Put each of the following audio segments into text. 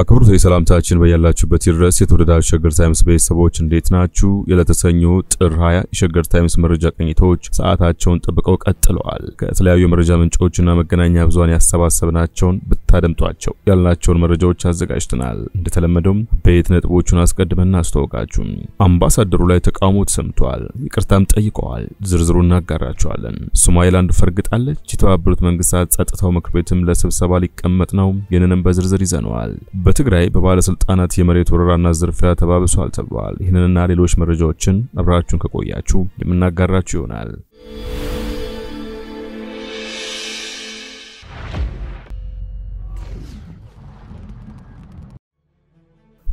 አክብሮት የሰላምታችን በያላችሁበት ድረስ የተወደዳችሁ ሸገር ታይምስ ቤተሰቦች እንዴት ናችሁ? የለተሰኙ ጥር 20 የሸገር ታይምስ መረጃ ቅኝቶች ሰዓታቸውን ጠብቀው ቀጥለዋል። ከተለያዩ የመረጃ ምንጮችና መገናኛ ብዙሃን ያሰባሰብናቸውን ብታደምጧቸው ያልናቸውን መረጃዎች አዘጋጅተናል። እንደተለመደውም በየት ነጥቦቹን አስቀድመን እናስተዋወቃችሁ። አምባሳደሩ ላይ ተቃውሞ ተሰምቷል፣ ይቅርታም ጠይቀዋል። ዝርዝሩ እናጋራቸዋለን። ሶማሌላንድ ፈርግጣለች። የተባበሩት መንግስታት ጸጥታው ምክር ቤትም ለስብሰባ ሊቀመጥ ነው። ይህንንም በዝርዝር ይዘነዋል። በትግራይ በባለስልጣናት የመሬት ወረራና ዝርፊያ ተባብሷል ተብሏል። ይህንንና ሌሎች መረጃዎችን አብራችሁን ከቆያችሁ የምናጋራችሁ ይሆናል።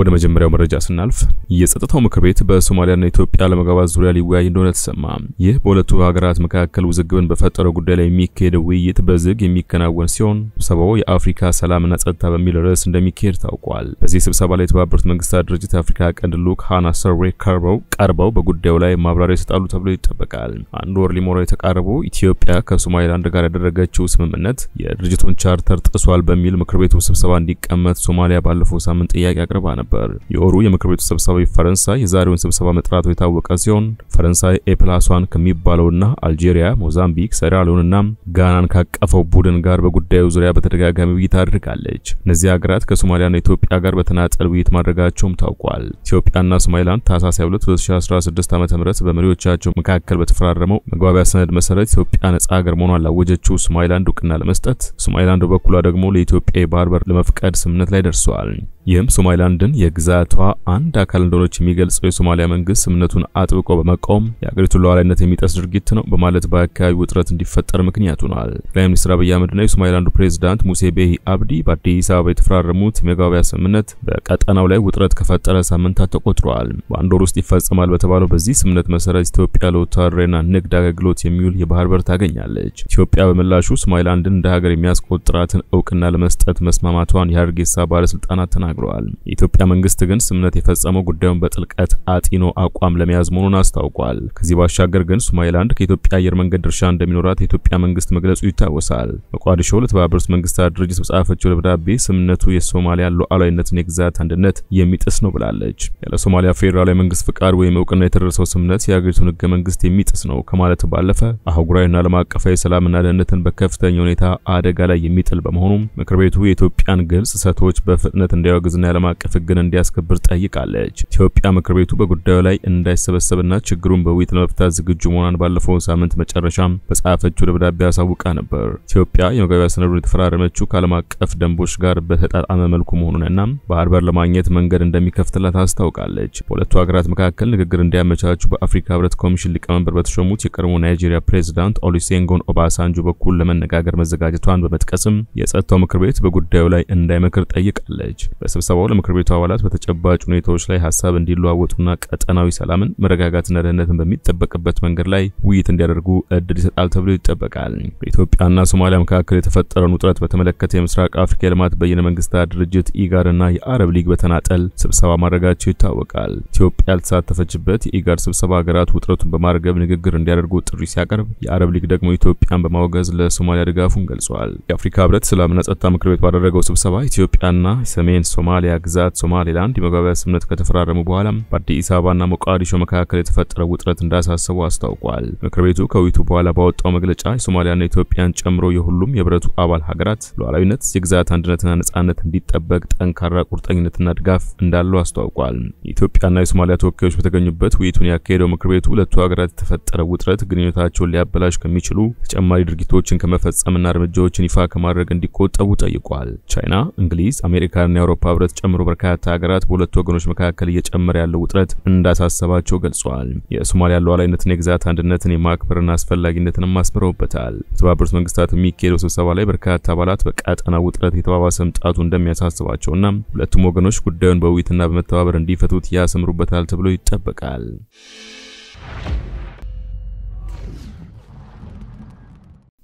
ወደ መጀመሪያው መረጃ ስናልፍ የጸጥታው ምክር ቤት በሶማሊያና ኢትዮጵያ ለመግባባት ዙሪያ ሊወያይ እንደሆነ ተሰማ። ይህ በሁለቱ ሀገራት መካከል ውዝግብን በፈጠረው ጉዳይ ላይ የሚካሄደው ውይይት በዝግ የሚከናወን ሲሆን ስብሰባው የአፍሪካ ሰላምና ጸጥታ በሚል ርዕስ እንደሚካሄድ ታውቋል። በዚህ ስብሰባ ላይ የተባበሩት መንግስታት ድርጅት የአፍሪካ ቀንድ ልዑክ ሃና ሰሬ ቀርበው ቀርበው በጉዳዩ ላይ ማብራሪያ ይሰጣሉ ተብሎ ይጠበቃል። አንድ ወር ሊሞላው የተቃረበው ኢትዮጵያ ከሶማሊላንድ ጋር ያደረገችው ስምምነት የድርጅቱን ቻርተር ጥሷል በሚል ምክር ቤቱ ስብሰባ እንዲቀመጥ ሶማሊያ ባለፈው ሳምንት ጥያቄ አቅርባ ነበር። ነበር። የወሩ የምክር ቤቱ ሰብሳቢ ፈረንሳይ የዛሬውን ስብሰባ መጥራቱ የታወቀ ሲሆን ፈረንሳይ ኤፕላሷን ከሚባለውና አልጄሪያ፣ ሞዛምቢክ፣ ሴራሊዮንና ጋናን ካቀፈው ቡድን ጋር በጉዳዩ ዙሪያ በተደጋጋሚ ውይይት አድርጋለች። እነዚህ ሀገራት ከሶማሊያና ኢትዮጵያ ጋር በተናጠል ውይይት ማድረጋቸውም ታውቋል። ኢትዮጵያና ሶማሊላንድ ታህሳስ 22 2016 ዓ.ም በመሪዎቻቸው መካከል በተፈራረመው መግባቢያ ሰነድ መሰረት ኢትዮጵያ ነጻ ሀገር መሆኗን ላወጀችው ሶማሊላንድ እውቅና ለመስጠት ሶማሊላንድ በበኩሏ ደግሞ ለኢትዮጵያ የባህር በር ለመፍቀድ ስምምነት ላይ ደርሷል። ይህም ሶማሊላንድን የግዛቷ አንድ አካል እንደሆነች የሚገልጸው የሶማሊያ መንግስት ስምነቱን አጥብቆ በመቃወም የአገሪቱን ሉዓላዊነት የሚጠስ ድርጊት ነው በማለት በአካባቢ ውጥረት እንዲፈጠር ምክንያት ሆኗል። ጠቅላይ ሚኒስትር አብይ አህመድና የሶማሊላንዱ ፕሬዚዳንት ሙሴ ቤሂ አብዲ በአዲስ አበባ የተፈራረሙት የመግባቢያ ስምነት በቀጠናው ላይ ውጥረት ከፈጠረ ሳምንታት ተቆጥረዋል። በአንድ ወር ውስጥ ይፈጸማል በተባለው በዚህ ስምነት መሰረት ኢትዮጵያ ለወታደራዊና ንግድ አገልግሎት የሚውል የባህር በር ታገኛለች። ኢትዮጵያ በምላሹ ሶማሊላንድን እንደ ሀገር የሚያስቆጥራትን እውቅና ለመስጠት መስማማቷን የሀርጌሳ ባለስልጣናት ተናግረዋል። የኢትዮጵያ መንግስት ግን ስምነት የፈጸመው ጉዳዩን በጥልቀት አጢኖ አቋም ለመያዝ መሆኑን አስታውቋል። ከዚህ ባሻገር ግን ሶማሌላንድ ከኢትዮጵያ አየር መንገድ ድርሻ እንደሚኖራት የኢትዮጵያ መንግስት መግለጹ ይታወሳል። ሞቃዲሾ ለተባበሩት መንግስታት ድርጅት በጻፈችው ደብዳቤ ስምነቱ የሶማሊያ ሉዓላዊነትን የግዛት አንድነት የሚጥስ ነው ብላለች። ያለ ሶማሊያ ፌዴራላዊ መንግስት ፍቃድ ወይም እውቅና የተደረሰው ስምነት የሀገሪቱን ህገ መንግስት የሚጥስ ነው ከማለት ባለፈ አህጉራዊና ዓለም አቀፋዊ ሰላምና ደህንነትን በከፍተኛ ሁኔታ አደጋ ላይ የሚጥል በመሆኑም ምክር ቤቱ የኢትዮጵያን ግልጽ ሰቶች በፍጥነት እንዲያወግዝና የዓለም አቀፍ ሕግን እንዲያስከብር ጠይቃለች። ኢትዮጵያ ምክር ቤቱ በጉዳዩ ላይ እንዳይሰበሰብና ችግሩን በውይይት ለመፍታት ዝግጁ መሆኗን ባለፈው ሳምንት መጨረሻ በጻፈችው ደብዳቤ አሳውቃ ነበር። ኢትዮጵያ የመግባቢያ ሰነዱን የተፈራረመችው ከዓለም አቀፍ ደንቦች ጋር በተጣጣመ መልኩ መሆኑንና ባህር በር ለማግኘት መንገድ እንደሚከፍትላት አስታውቃለች። በሁለቱ ሀገራት መካከል ንግግር እንዲያመቻቹ በአፍሪካ ህብረት ኮሚሽን ሊቀመንበር በተሾሙት የቀድሞ ናይጄሪያ ፕሬዚዳንት ኦሊሴንጎን ኦባሳንጆ በኩል ለመነጋገር መዘጋጀቷን በመጥቀስም የጸጥታው ምክር ቤት በጉዳዩ ላይ እንዳይመክር ጠይቃለች። በስብሰባው ለምክር ቤቱ አባላት በተጨባጭ ሁኔታዎች ላይ ሀሳብ እንዲለዋወጡና ቀጠናዊ ሰላምን፣ መረጋጋትና ደህንነትን በሚጠበቅበት መንገድ ላይ ውይይት እንዲያደርጉ እድል ይሰጣል ተብሎ ይጠበቃል። በኢትዮጵያና ሶማሊያ መካከል የተፈጠረውን ውጥረት በተመለከተ የምስራቅ አፍሪካ የልማት በይነ መንግስታት ድርጅት ኢጋር እና የአረብ ሊግ በተናጠል ስብሰባ ማድረጋቸው ይታወቃል። ኢትዮጵያ ያልተሳተፈችበት የኢጋድ ስብሰባ ሀገራት ውጥረቱን በማርገብ ንግግር እንዲያደርጉ ጥሪ ሲያቀርብ፣ የአረብ ሊግ ደግሞ ኢትዮጵያን በማውገዝ ለሶማሊያ ድጋፉን ገልጿል። የአፍሪካ ህብረት ሰላምና ጸጥታ ምክር ቤት ባደረገው ስብሰባ ኢትዮጵያና ሰሜን ሶማሊያ ግዛት ሶማሌላንድ የመግባቢያ ስምምነት ከተፈራረሙ በኋላ በአዲስ አበባና ሞቃዲሾ መካከል የተፈጠረው ውጥረት እንዳሳሰቡ አስታውቋል። ምክር ቤቱ ከውይይቱ በኋላ ባወጣው መግለጫ የሶማሊያና ኢትዮጵያን ጨምሮ የሁሉም የህብረቱ አባል ሀገራት ሉዓላዊነት፣ የግዛት አንድነትና ነጻነት እንዲጠበቅ ጠንካራ ቁርጠኝነትና ድጋፍ እንዳለው አስታውቋል። የኢትዮጵያና የሶማሊያ ተወካዮች በተገኙበት ውይይቱን ያካሄደው ምክር ቤቱ ሁለቱ ሀገራት የተፈጠረው ውጥረት ግንኙነታቸውን ሊያበላሽ ከሚችሉ ተጨማሪ ድርጊቶችን ከመፈጸምና እርምጃዎችን ይፋ ከማድረግ እንዲቆጠቡ ጠይቋል። ቻይና፣ እንግሊዝ፣ አሜሪካና የአውሮፓ ህብረት ጨምሮ በርካታ በርካታ ሀገራት በሁለቱ ወገኖች መካከል እየጨመረ ያለው ውጥረት እንዳሳሰባቸው ገልጿል። የሶማሊያ ሉዓላዊነትን፣ የግዛት አንድነትን የማክበርና አስፈላጊነትንም አስምረውበታል። በተባበሩት መንግስታት የሚካሄደው ስብሰባ ላይ በርካታ አባላት በቀጠና ውጥረት የተባባሰ መምጣቱ እንደሚያሳስባቸውና ሁለቱም ወገኖች ጉዳዩን በውይይትና በመተባበር እንዲፈቱት ያሰምሩበታል ተብሎ ይጠበቃል።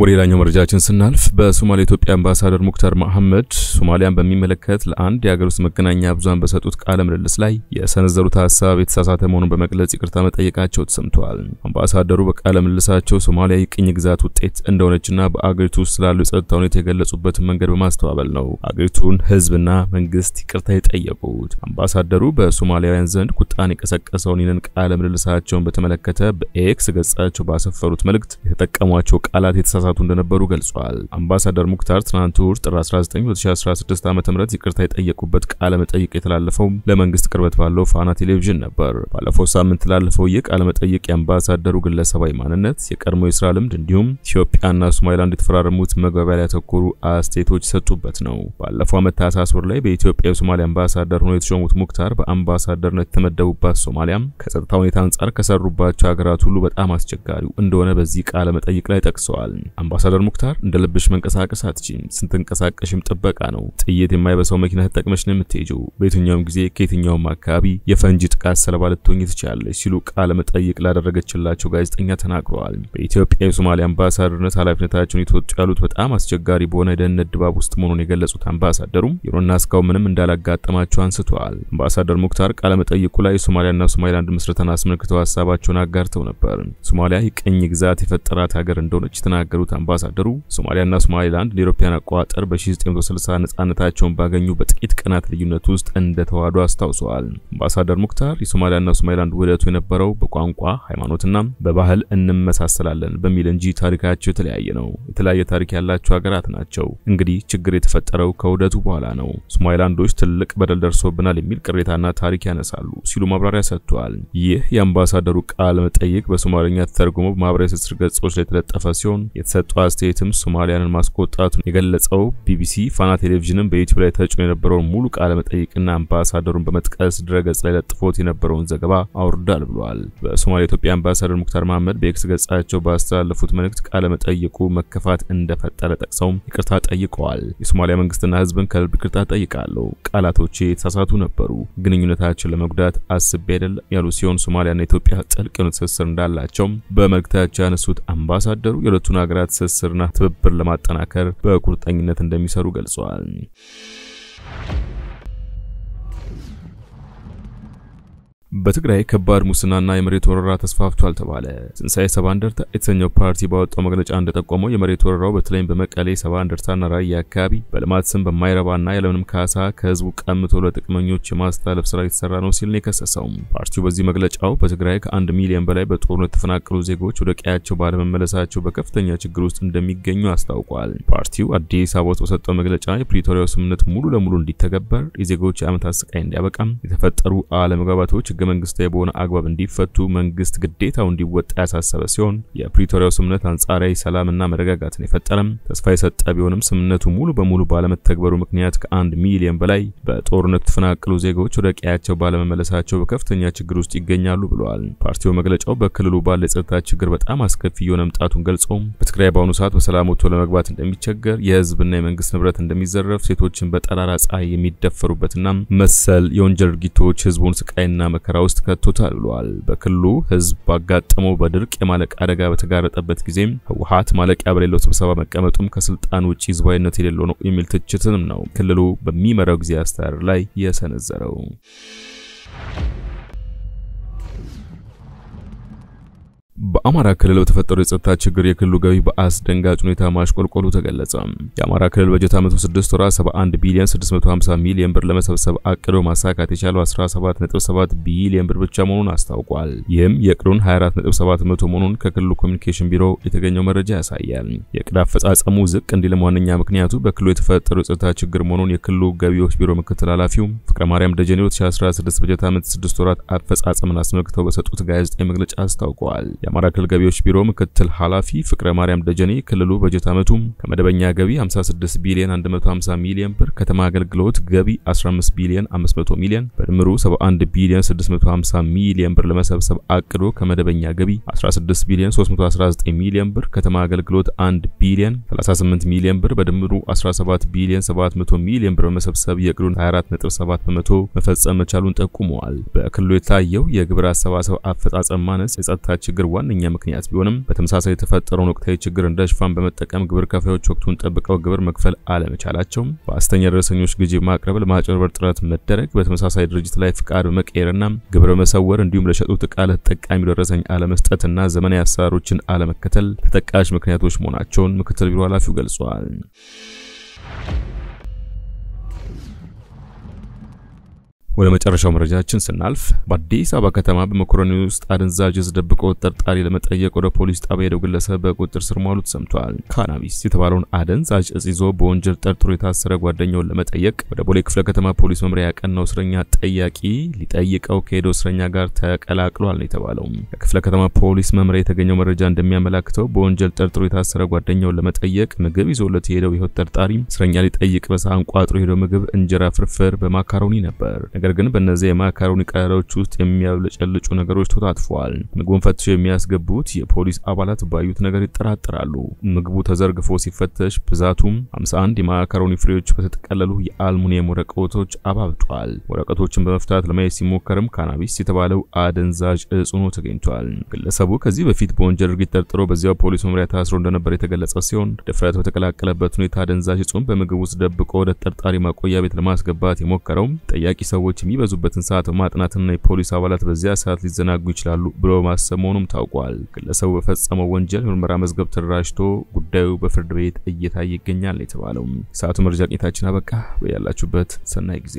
ወደ ሌላኛው መረጃችን ስናልፍ በሶማሊያ ኢትዮጵያ አምባሳደር ሙክታር መሐመድ ሶማሊያን በሚመለከት ለአንድ የሀገር ውስጥ መገናኛ ብዙሃን በሰጡት ቃለ ምልልስ ላይ የሰነዘሩት ሀሳብ የተሳሳተ መሆኑን በመግለጽ ይቅርታ መጠየቃቸው ተሰምተዋል። አምባሳደሩ በቃለ ምልልሳቸው ሶማሊያ የቅኝ ግዛት ውጤት እንደሆነችና በአገሪቱ ውስጥ ስላሉ የጸጥታ ሁኔታ የገለጹበትን መንገድ በማስተባበል ነው አገሪቱን ህዝብና መንግስት ይቅርታ የጠየቁት። አምባሳደሩ በሶማሊያውያን ዘንድ ቁጣን የቀሰቀሰውን ይህንን ቃለ ምልልሳቸውን በተመለከተ በኤክስ ገጻቸው ባሰፈሩት መልእክት የተጠቀሟቸው ቃላት የተሳሳ የተሳሳቱ እንደነበሩ ገልጿል። አምባሳደር ሙክታር ትናንት እሁድ ጥር 19 2016 ዓ.ም ይቅርታ የጠየቁበት ቃለ መጠይቅ የተላለፈው ለመንግስት ቅርበት ባለው ፋና ቴሌቪዥን ነበር። ባለፈው ሳምንት ላለፈው ቃለ መጠይቅ የአምባሳደሩ ግለሰባዊ ማንነት፣ የቀድሞ የስራ ልምድ እንዲሁም ኢትዮጵያና ሶማሊላንድ የተፈራረሙት መግባቢያ ላይ ያተኮሩ አስተያየቶች ሰጡበት ነው። ባለፈው ዓመት ታህሳስ ወር ላይ በኢትዮጵያ የሶማሊያ አምባሳደር ሆነው የተሾሙት ሙክታር በአምባሳደርነት የተመደቡባት ሶማሊያ ከጸጥታ ሁኔታ አንጻር ከሰሩባቸው ሀገራት ሁሉ በጣም አስቸጋሪው እንደሆነ በዚህ ቃለ መጠይቅ ላይ ጠቅሰዋል። አምባሳደር ሙክታር እንደ ልብሽ መንቀሳቀስ አትችም። ስንትንቀሳቀሽም ጥበቃ ነው። ጥይት የማይበሳው መኪና ተጠቅመሽ ነው የምትሄጂው። በየትኛውም ጊዜ ከየትኛውም አካባቢ የፈንጂ ጥቃት ሰለባ ልትሆኝ ትችላለች ሲሉ ቃለ መጠይቅ ላደረገችላቸው ጋዜጠኛ ተናግረዋል። በኢትዮጵያ የሶማሌ አምባሳደርነት ኃላፊነታቸውን የተወጡ ያሉት በጣም አስቸጋሪ በሆነ የደህንነት ድባብ ውስጥ መሆኑን የገለጹት አምባሳደሩም ይሁንና እስካሁን ምንም እንዳላጋጠማቸው አንስተዋል። አምባሳደር ሙክታር ቃለ መጠይቁ ላይ ሶማሊያና ሶማሊላንድ ምስረታን አስመልክተው ሀሳባቸውን አጋርተው ነበር። ሶማሊያ የቅኝ ግዛት የፈጠራት ሀገር እንደሆነች የተናገሩት የነበሩት አምባሳደሩ ሶማሊያና ሶማሌላንድ ለአውሮፓውያን አቆጣጠር በ1960 ነጻነታቸውን ባገኙ በጥቂት ቀናት ልዩነት ውስጥ እንደተዋሃዱ አስታውሰዋል። አምባሳደር ሙክታር የሶማሊያና ሶማሊላንድ ውህደቱ የነበረው በቋንቋ ሃይማኖትና በባህል እንመሳሰላለን በሚል እንጂ ታሪካቸው የተለያየ ነው። የተለያየ ታሪክ ያላቸው ሀገራት ናቸው። እንግዲህ ችግር የተፈጠረው ከውህደቱ በኋላ ነው። ሶማሊላንዶች ትልቅ በደል ደርሶብናል የሚል ቅሬታና ታሪክ ያነሳሉ ሲሉ ማብራሪያ ሰጥተዋል። ይህ የአምባሳደሩ ቃለ መጠይቅ በሶማሊኛ ተተርጉሞ በማህበራዊ ትስስር ገጾች ላይ የተለጠፈ ሲሆን በሰጠው አስተያየትም ሶማሊያንን ማስቆጣቱን የገለጸው ቢቢሲ ፋና ቴሌቪዥንም በዩቲዩብ ላይ ተጭኖ የነበረውን ሙሉ ቃለ መጠይቅና አምባሳደሩን በመጥቀስ ድረገጽ ላይ ለጥፎት የነበረውን ዘገባ አውርዷል ብሏል። በሶማሊያ ኢትዮጵያ አምባሳደር ሙክታር መሐመድ በኤክስ ገጻቸው ባስተላለፉት መልእክት ቃለ መጠይቁ መከፋት እንደፈጠረ ጠቅሰውም ይቅርታ ጠይቀዋል። የሶማሊያ መንግስትና ህዝብን ከልብ ይቅርታ ጠይቃለሁ። ቃላቶቼ የተሳሳቱ ነበሩ። ግንኙነታችን ለመጉዳት አስቤ አይደለም ያሉ ሲሆን ሶማሊያና ኢትዮጵያ ጥልቅ የሆነ ትስስር እንዳላቸው በመልእክታቸው ያነሱት አምባሳደሩ የሁለቱን ሀገራት ሀገራት ትስስርና ትብብር ለማጠናከር በቁርጠኝነት እንደሚሰሩ ገልጸዋል። በትግራይ ከባድ ሙስናና የመሬት ወረራ ተስፋፍቷል ተባለ። ትንሳኤ ሰባ እንደርታ የተሰኘው ፓርቲ ባወጣው መግለጫ እንደጠቆመው የመሬት ወረራው በተለይም በመቀሌ ሰባ እንደርታና ራያ አካባቢ በልማት ስም በማይረባና ያለምንም ካሳ ከህዝቡ ቀምቶ ለጥቅመኞች የማስተላለፍ ስራ የተሰራ ነው ሲል ነው የከሰሰው። ፓርቲው በዚህ መግለጫው በትግራይ ከአንድ ሚሊዮን በላይ በጦርነት የተፈናቀሉ ዜጎች ወደ ቀያቸው ባለመመለሳቸው በከፍተኛ ችግር ውስጥ እንደሚገኙ አስታውቋል። ፓርቲው አዲስ አበባ በሰጠው መግለጫ የፕሪቶሪያው ስምምነት ሙሉ ለሙሉ እንዲተገበር፣ የዜጎች የዓመታት ስቃይ እንዲያበቃም፣ የተፈጠሩ አለመግባባቶች ህገ መንግስታዊ በሆነ አግባብ እንዲፈቱ መንግስት ግዴታው እንዲወጣ ያሳሰበ ሲሆን የፕሪቶሪያው ስምምነት አንጻራዊ ሰላምና መረጋጋትን የፈጠረም ተስፋ የሰጠ ቢሆንም ስምምነቱ ሙሉ በሙሉ ባለመተግበሩ ምክንያት ከአንድ ሚሊዮን በላይ በጦርነቱ የተፈናቀሉ ዜጎች ወደ ቀያቸው ባለመመለሳቸው በከፍተኛ ችግር ውስጥ ይገኛሉ ብለዋል። ፓርቲው መግለጫው በክልሉ ባለ የጸጥታ ችግር በጣም አስከፊ የሆነ መምጣቱን ገልጾ በትግራይ በአሁኑ ሰዓት በሰላም ወጥቶ ለመግባት እንደሚቸገር፣ የህዝብና የመንግስት ንብረት እንደሚዘረፍ፣ ሴቶችን በጠራራ ፀሐይ የሚደፈሩበትና መሰል የወንጀል ድርጊቶች ህዝቡን ስቃይና መከራ ኪሳራ ውስጥ ከቶታል ብለዋል። በክልሉ ህዝብ ባጋጠመው በድርቅ የማለቅ አደጋ በተጋረጠበት ጊዜም ህወሓት ማለቂያ በሌለው ስብሰባ መቀመጡም ከስልጣን ውጭ ህዝባዊነት የሌለው ነው የሚል ትችትንም ነው ክልሉ በሚመራው ጊዜ አስተዳደር ላይ የሰነዘረው። በአማራ ክልል በተፈጠረው የጸጥታ ችግር የክልሉ ገቢ በአስደንጋጭ ሁኔታ ማሽቆልቆሉ ተገለጸ። የአማራ ክልል በጀት ዓመት 6 ወራት 71 ቢሊዮን 650 ሚሊዮን ብር ለመሰብሰብ አቅዶ ማሳካት የቻለው 17.7 ቢሊዮን ብር ብቻ መሆኑን አስታውቋል። ይህም የቅዱን 24.7 መቶ መሆኑን ከክልሉ ኮሚኒኬሽን ቢሮ የተገኘው መረጃ ያሳያል። የቅድ አፈጻጸሙ ዝቅ እንዲልም ዋነኛ ምክንያቱ በክልሉ የተፈጠረው የጸጥታ ችግር መሆኑን የክልሉ ገቢዎች ቢሮ ምክትል ኃላፊው ፍቅረ ማርያም ደጀኔ 2016 በጀት ዓመት 6 ወራት አፈጻጸምን አስመልክተው በሰጡት ጋዜጣዊ መግለጫ አስታውቀዋል። የአማራ ክልል ገቢዎች ቢሮ ምክትል ኃላፊ ፍቅረ ማርያም ደጀኔ ክልሉ በጀት ዓመቱ ከመደበኛ ገቢ 56 ቢሊዮን 150 ሚሊዮን ብር፣ ከተማ አገልግሎት ገቢ 15 ቢሊዮን 500 ሚሊዮን በድምሩ 71 ቢሊዮን 650 ሚሊዮን ብር ለመሰብሰብ አቅዶ ከመደበኛ ገቢ 16 ቢሊዮን 319 ሚሊዮን ብር፣ ከተማ አገልግሎት 1 ቢሊዮን 38 ሚሊዮን ብር በድምሩ 17 ቢሊዮን 700 ሚሊዮን ብር በመሰብሰብ የእቅዱን 24.7 በመቶ መፈጸም መቻሉን ጠቁመዋል። በክልሉ የታየው የግብር አሰባሰብ አፈጻጸም ማነስ የጸጥታ ችግር ዋነኛ ምክንያት ቢሆንም በተመሳሳይ የተፈጠረውን ወቅታዊ ችግር እንደ ሽፋን በመጠቀም ግብር ከፋዮች ወቅቱን ጠብቀው ግብር መክፈል አለመቻላቸውም። በአስተኛ ደረሰኞች ግዢ ማቅረብ ለማጭበርበር ጥረት መደረግ፣ በተመሳሳይ ድርጅት ላይ ፍቃድ መቀየርና ግብር መሰወር እንዲሁም ለሸጡት ዕቃ ለተጠቃሚ ደረሰኝ አለመስጠትና ዘመናዊ አሰራሮችን አለመከተል ተጠቃሽ ምክንያቶች መሆናቸውን ምክትል ቢሮ ኃላፊው ገልጿል። ወደ መጨረሻው መረጃችን ስናልፍ በአዲስ አበባ ከተማ በመኮረኒ ውስጥ አደንዛዥ እጽ ደብቆ ተጠርጣሪ ለመጠየቅ ወደ ፖሊስ ጣቢያ የሄደው ግለሰብ በቁጥጥር ስር መዋሉ ተሰምቷል። ካናቢስ የተባለውን አደንዛዥ እጽ ይዞ በወንጀል ጠርጥሮ የታሰረ ጓደኛውን ለመጠየቅ ወደ ቦሌ ክፍለ ከተማ ፖሊስ መምሪያ ያቀናው እስረኛ ጠያቂ ሊጠይቀው ከሄደው እስረኛ ጋር ተቀላቅሏል ነው የተባለው። ከክፍለ ከተማ ፖሊስ መምሪያ የተገኘው መረጃ እንደሚያመላክተው በወንጀል ጠርጥሮ የታሰረ ጓደኛውን ለመጠየቅ ምግብ ይዞለት የሄደው ይኸው ጠርጣሪ እስረኛ ሊጠይቅ በሳህን ቋጥሮ የሄደው ምግብ እንጀራ ፍርፍር በማካሮኒ ነበር። ነገር ግን በእነዚያ የማካሮኒ ቀዳዳዎች ውስጥ የሚያብለጨልጩ ነገሮች ተጣጥፈዋል። ምግቡን ፈትሾ የሚያስገቡት የፖሊስ አባላት ባዩት ነገር ይጠራጠራሉ። ምግቡ ተዘርግፎ ሲፈተሽ ብዛቱም 51 የማካሮኒ ፍሬዎች በተጠቀለሉ የአልሙኒየም ወረቀቶች አባብጧል። ወረቀቶችን በመፍታት ለማየት ሲሞከርም ካናቢስ የተባለው አደንዛዥ እጽ ሆኖ ተገኝቷል። ግለሰቡ ከዚህ በፊት በወንጀል ድርጊት ጠርጥሮ በዚያው ፖሊስ መምሪያ ታስሮ እንደነበር የተገለጸ ሲሆን ድፍረት በተቀላቀለበት ሁኔታ አደንዛዥ እጹን በምግብ ውስጥ ደብቆ ወደ ተጠርጣሪ ማቆያ ቤት ለማስገባት የሞከረው ጠያቂ ሰዎች ሰዎች የሚበዙበትን ሰዓት በማጥናትና የፖሊስ አባላት በዚያ ሰዓት ሊዘናጉ ይችላሉ ብሎ በማሰብ መሆኑም ታውቋል። ግለሰቡ በፈጸመው ወንጀል ምርመራ መዝገብ ተደራጅቶ ጉዳዩ በፍርድ ቤት እየታየ ይገኛል የተባለው። ሰዓቱ መረጃ ቅኝታችን አበቃ። በያላችሁበት ሰናይ ጊዜ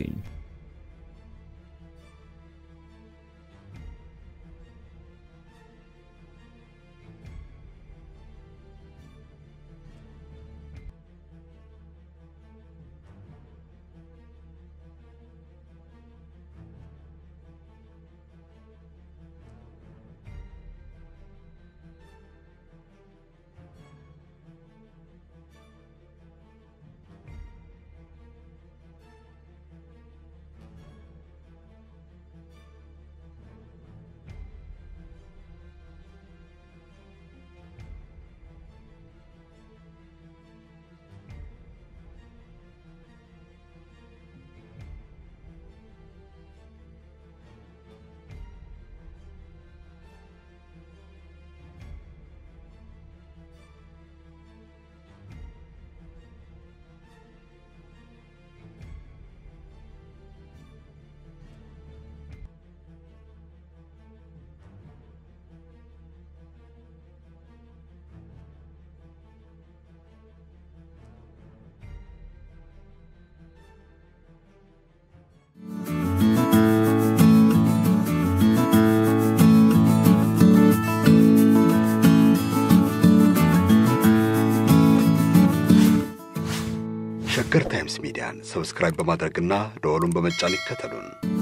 ሰብስክራይብ በማድረግና ደወሉን በመጫን ይከተሉን።